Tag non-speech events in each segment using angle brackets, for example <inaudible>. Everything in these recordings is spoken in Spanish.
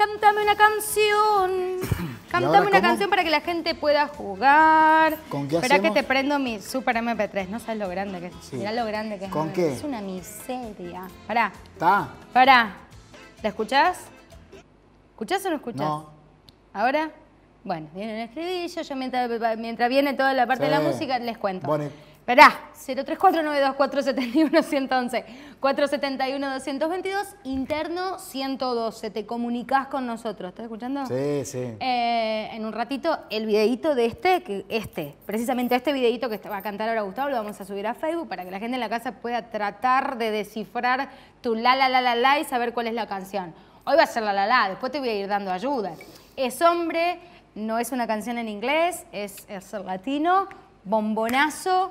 cántame una canción. <clears throat> Cántame una canción para que la gente pueda jugar. ¿Con Espera que te prendo mi Super MP3. No sabes lo grande que es. Mirá lo grande que es. ¿Con qué? Es una miseria. Pará. ¿Está? Pará. ¿La escuchás? ¿Escuchás o no escuchás? ¿Ahora? Bueno, viene el estribillo. Yo mientras, mientras viene toda la parte de la música les cuento. Bueno. Verá, 03492471111, 471-222, interno 112. Te comunicas con nosotros. ¿Estás escuchando? Sí, sí. Eh, en un ratito, el videíto de este, que este, precisamente este videíto que va a cantar ahora Gustavo, lo vamos a subir a Facebook para que la gente en la casa pueda tratar de descifrar tu la la la la la y saber cuál es la canción. Hoy va a ser la la la, después te voy a ir dando ayuda. Es hombre, no es una canción en inglés, es, es latino, bombonazo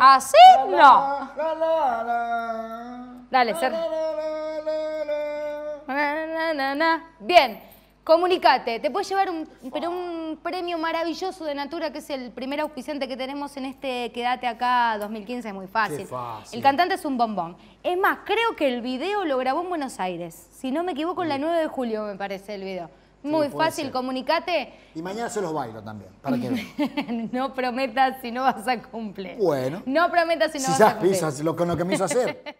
Así no. Dale, cerra. Bien, comunicate. Te puedes llevar un, pero un premio maravilloso de Natura, que es el primer auspiciante que tenemos en este Quédate Acá 2015. Es muy fácil. fácil. El cantante es un bombón. Es más, creo que el video lo grabó en Buenos Aires. Si no me equivoco, en la 9 de julio me parece el video. Muy fácil, comunícate comunicate. Y mañana se los bailo también, para que <laughs> no prometas si no vas a cumplir. Bueno. No prometas si no vas a cumplir. Pisas, lo, con lo que me hizo hacer. <laughs>